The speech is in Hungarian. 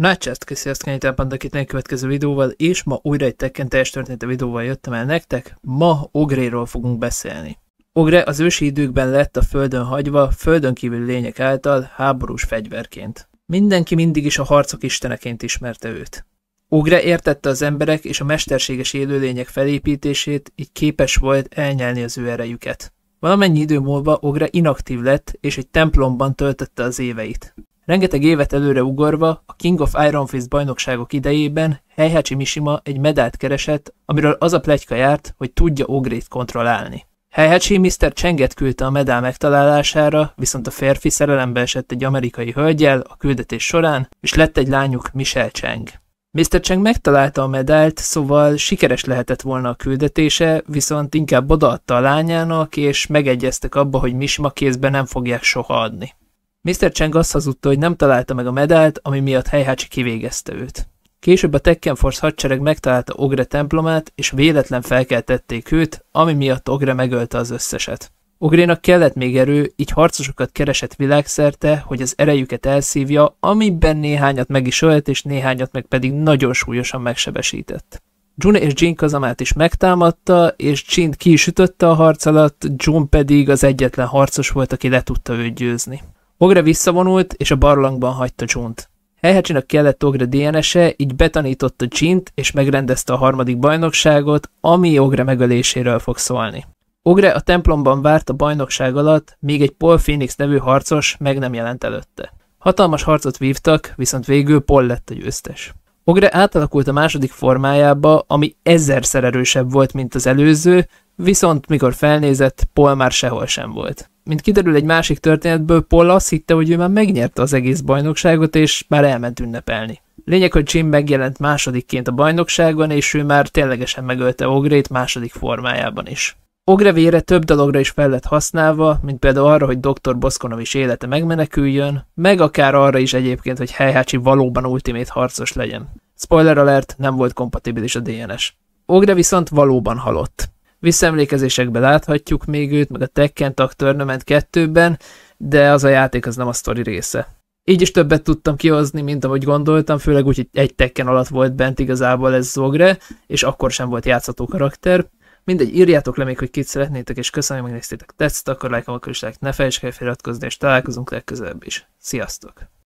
Nácsát készítettem a Pandakitány következő videóval, és ma újra egy Tekken teljes története videóval jöttem el nektek. Ma Ogréról fogunk beszélni. Ogre az ősi időkben lett a földön hagyva, földön kívüli lények által háborús fegyverként. Mindenki mindig is a harcok isteneként ismerte őt. Ogre értette az emberek és a mesterséges élőlények felépítését, így képes volt elnyelni az ő erejüket. Valamennyi idő múlva Ogre inaktív lett, és egy templomban töltötte az éveit. Rengeteg évet előre ugorva, a King of Iron Fist bajnokságok idejében Heihachi Mishima egy medált keresett, amiről az a plegyka járt, hogy tudja Ogrét kontrollálni. Heihachi Mr. Csenget küldte a medál megtalálására, viszont a férfi szerelembe esett egy amerikai hölgyel a küldetés során, és lett egy lányuk Michelle Cheng. Mr. Cheng megtalálta a medált, szóval sikeres lehetett volna a küldetése, viszont inkább odaadta a lányának, és megegyeztek abba, hogy Mishima kézbe nem fogják soha adni. Mr. Cheng azt hazudta, hogy nem találta meg a medált, ami miatt Heihachi kivégezte őt. Később a Tekken Force hadsereg megtalálta Ogre templomát, és véletlen felkeltették őt, ami miatt Ogre megölte az összeset. Ogrénak kellett még erő, így harcosokat keresett világszerte, hogy az erejüket elszívja, amiben néhányat meg is ölt, és néhányat meg pedig nagyon súlyosan megsebesített. June és Jin kazamát is megtámadta, és Jin kisütötte a harc alatt, Jun pedig az egyetlen harcos volt, aki le tudta őt győzni. Ogre visszavonult, és a barlangban hagyta Csont. Helyhecsinak kellett Ogre DNS-e, így betanította Csint, és megrendezte a harmadik bajnokságot, ami Ogre megöléséről fog szólni. Ogre a templomban várt a bajnokság alatt, még egy Paul Phoenix nevű harcos meg nem jelent előtte. Hatalmas harcot vívtak, viszont végül Paul lett a győztes. Ogre átalakult a második formájába, ami ezerszer erősebb volt, mint az előző, viszont mikor felnézett, Paul már sehol sem volt mint kiderül egy másik történetből, Paul azt hitte, hogy ő már megnyerte az egész bajnokságot, és már elment ünnepelni. Lényeg, hogy Jim megjelent másodikként a bajnokságon, és ő már ténylegesen megölte Ogrét második formájában is. Ogre vére több dologra is fel lett használva, mint például arra, hogy dr. Boszkonov is élete megmeneküljön, meg akár arra is egyébként, hogy Heihachi valóban ultimate harcos legyen. Spoiler alert, nem volt kompatibilis a DNS. Ogre viszont valóban halott. Visszaemlékezésekben láthatjuk még őt, meg a Tekken Tag Tournament 2-ben, de az a játék az nem a sztori része. Így is többet tudtam kihozni, mint ahogy gondoltam, főleg úgy, hogy egy Tekken alatt volt bent igazából ez Zogre, és akkor sem volt játszható karakter. Mindegy, írjátok le még, hogy kit szeretnétek, és köszönöm, hogy megnéztétek. Tetszett, akkor lájkom, akkor is lájk, Ne felejtsd el feliratkozni, és találkozunk legközelebb is. Sziasztok!